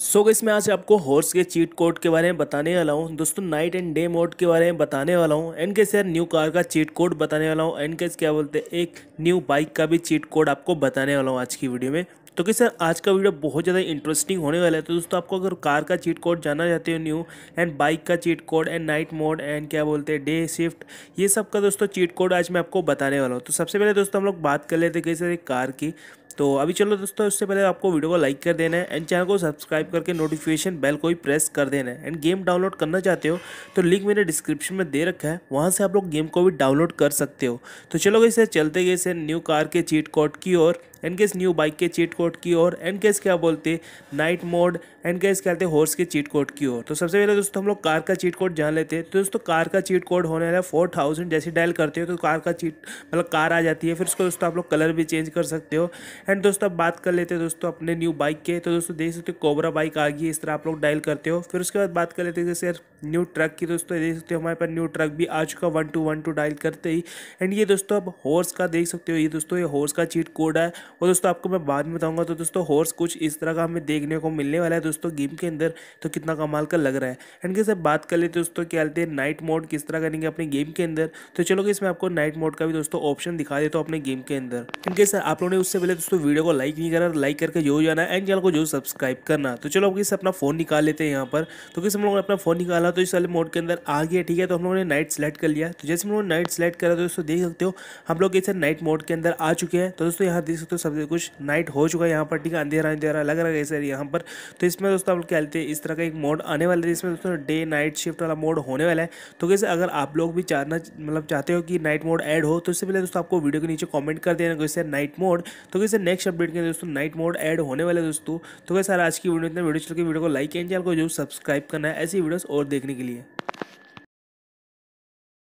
सो so, इसमें आज आपको हॉर्स के चीट कोड के बारे में बताने वाला हूँ दोस्तों नाइट एंड डे मोड के बारे में बताने वाला हूँ एंड कैसे यार न्यू कार का चीट कोड बताने वाला हूँ एंड कैसे क्या बोलते हैं एक न्यू बाइक का भी चीट कोड आपको बताने वाला हूँ आज की वीडियो में तो कि सर आज का वीडियो बहुत ज़्यादा इंटरेस्टिंग होने वाला है तो दोस्तों आपको अगर कार का चीट कोड जानना चाहते हो न्यू एंड बाइक का cheat code and night mode and क्या बोलते हैं डे शिफ्ट ये सब का दोस्तों चीट कोड आज मैं आपको बताने वाला हूँ तो सबसे पहले दोस्तों हम लोग बात कर लेते कहीं सर एक कार की तो अभी चलो दोस्तों उससे पहले आपको वीडियो को लाइक कर देना है एंड चैनल को सब्सक्राइब करके नोटिफिकेशन बेल को ही प्रेस कर देना है एंड गेम डाउनलोड करना चाहते हो तो लिंक मैंने डिस्क्रिप्शन में दे रखा है वहाँ से आप लोग गेम को भी डाउनलोड कर सकते हो तो चलो इसे चलते गए इसे न्यू कार के चीट कोट की ओर एनकेस न्यू बाइक के चीट कोड की ओर एनकेस क्या बोलते नाइट मोड एनकेस क्या हॉर्स के चीट कोड की ओर तो सबसे पहले दोस्तों हम लोग कार का चीट कोड जान लेते हैं तो दोस्तों कार का चीट कोड होने वाला फोर थाउजेंड जैसे डायल करते हो तो कार का चीट मतलब कार आ जाती है फिर उसको दोस्तों आप लोग कलर भी चेंज कर सकते हो एंड दोस्तों अब बात कर लेते हैं दोस्तों अपने न्यू बाइक के तो दोस्तों देख सकते हो कोबरा बाइक आ गई इस तरह आप लोग डायल करते हो फिर उसके बाद बात कर लेते हैं जैसे न्यू ट्रक की दोस्तों देख सकते हो हमारे पास न्यू ट्रक भी आ चुका one two one two dial करते ही एंड ये दोस्तों अब हॉर्स का देख सकते हो ये दोस्तों ये हॉर्स का चीट कोड है और दोस्तों आपको मैं बाद में बताऊंगा तो दोस्तों हॉर्स कुछ इस तरह का हमें देखने को मिलने वाला है दोस्तों गेम के अंदर तो कितना कमाल का लग रहा है एंड कैसे बात कर लेते दोस्तों क्या लेते हैं नाइट मोड किस तरह करेंगे अपने गेम के अंदर तो चलो इसमें आपको नाइट मोड का भी दोस्तों ऑप्शन दिखा देता हूँ अपने गेम के अंदर इनके सर आप लोगों ने उससे पहले दोस्तों वीडियो को लाइक नहीं करना लाइक तो करके जो जाना एंड चैनल को जो सब्सक्राइब करना तो चलो किस अपना फ़ोन निकाल लेते हैं यहाँ पर तो किस हम लोगों ने अपना फ़ोन निकाला तो इस वाले मोड के अंदर आ गया ठीक है तो हम लोगों ने नाइट सेलेक्ट कर लिया तो जैसे हम लोगों ने नाइट सेलेक्ट करा तो दोस्तों देख सकते हो हम लोग इस नाइट मोड के अंदर आ चुके हैं तो दोस्तों यहाँ देख सकते हो सब कुछ नाइट हो चुका है यहाँ पर ठीक है अंधेरा अंधेरा लग रहा है सर यहाँ पर तो इसमें दोस्तों आप लोग क्या लेते हैं इस तरह का एक मोड आने वाला है इसमें दोस्तों डे नाइट शिफ्ट वाला मोड होने वाला है तो कैसे अगर आप लोग भी चाहना मतलब चाहते हो कि नाइट मोड ऐड हो तो इससे पहले दोस्तों आपको वीडियो के नीचे कॉमेंट कर देना कैसे नाइट मोड तो कैसे नेक्स्ट अपडेट के दोस्तों नाइट मोड ऐड होने वाले दोस्तों तो कैसे आज की वीडियो इतना वीडियो चल के वीडियो को लाइक एंड चैनल को जो सब्सक्राइब करना है ऐसी वीडियोज़ और देखने के लिए